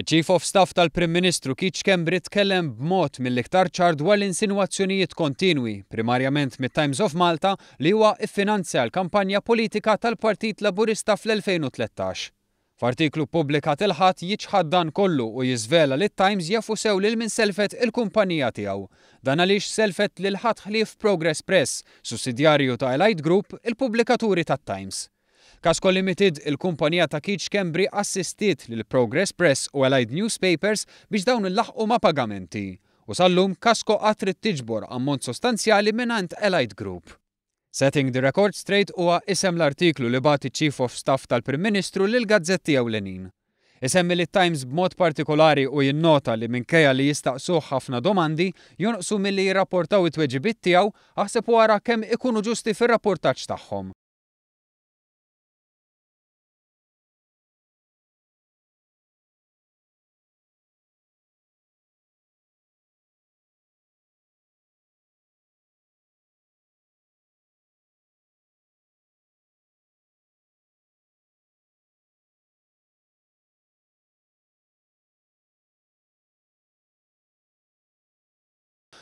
Il-Chief of Staff tal-Prim Ministru Kitch Kembri tkellem b'mod mill-iktar ċar dwar l-insinwazzjonijiet kontinwi, primarjament mit-Times of Malta, li huwa iffinanzja l-kampanja politika tal-Partit Laburista fl-2013. F'artiklu pubblika il-ħadd jiġħad dan kollu u jiżvela li times jafu sew lil min selfet il-kumpanija tiegħu. Dan għaliex selfet lil ħadd ħlief Progress Press, sussidjarju ta' Elite Group, il-pubblikaturi tat-Times. Kasko Limited, il-kumpanija ta' Kitch Kembri assistiet lil Progress Press u Allied Newspapers biex dawn il-laħqu ma' pagamenti. U sallum Kasko għatrit tiġbor ammont sostanzjali minant Allied Group. Setting the Record Straight huwa isem l-artiklu li bati Chief of Staff tal-Prim Ministru lil gazzetti Ewlenin. Isemmi li Times b'mod partikolari u jinnota li minkejja li jistaqsuh ħafna domandi jonqsu milli jirrapportaw it-tweġibit tiegħu aħseb wara kemm ikunu ġusti fir-rapportaġġ tagħhom.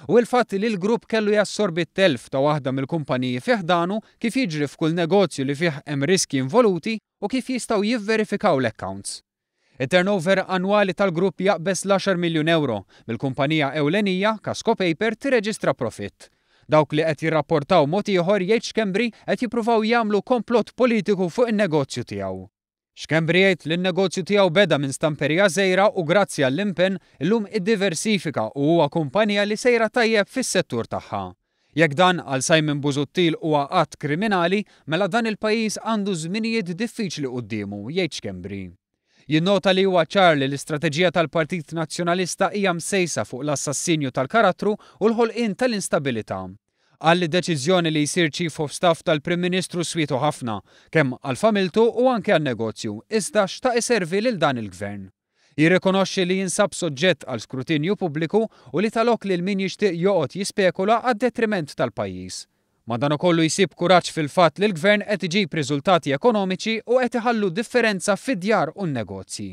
u l-fatt li l-grupp kellu jassorbi telf ta' waħda mill-kumpaniji fiħdanu kif jiġri f'kull negozju li fih hemm riski involuti u kif jistgħu jivverifikaw l-accounts. Il-turnover annwali tal-grupp jaqbes l-10 miljun euro mill-kumpanija ewlenija Casco Paper tirreġistra profit. Dawk li qed jirrapportaw mod ieħor jgħid x'kembri qed jippruvaw jagħmlu komplott politiku fuq in-negozju tiegħu. Xkembri jgħid li n-negozju tiegħu beda minn stamperija żejra u grazzi għall-impen illum iddiversifika u huwa kumpanija li sejra tajjeb fis-settur tagħha. Jekk dan għal Simon Buzuttil huwa qatt kriminali, mela dan il-pajjiż għandu żminijiet diffiċli qudiemu, jgħid xkembri. Jinnota li huwa li l-istrateġija tal-Partit Nazzjonalista hija msejsa fuq l-assassinju tal-karattru u l-ħolqien tal-instabilità għalli deċiżjoni li jsir Chief of Staff tal-Prim Ministru switu ħafna, kemm għal familtu u anke għal negozju, iżda xta' iservi lil dan il-gvern. Jirrikonoxxi li jinsab soġġett għal skrutinju pubbliku u li talok li l-min jixtieq joqgħod jispekula għad detriment tal-pajjiż. Ma dan ukollu jsib kuraġġ fil-fatt li l-gvern qed iġib riżultati ekonomiċi u qed iħallu differenza fid-djar u n-negozji.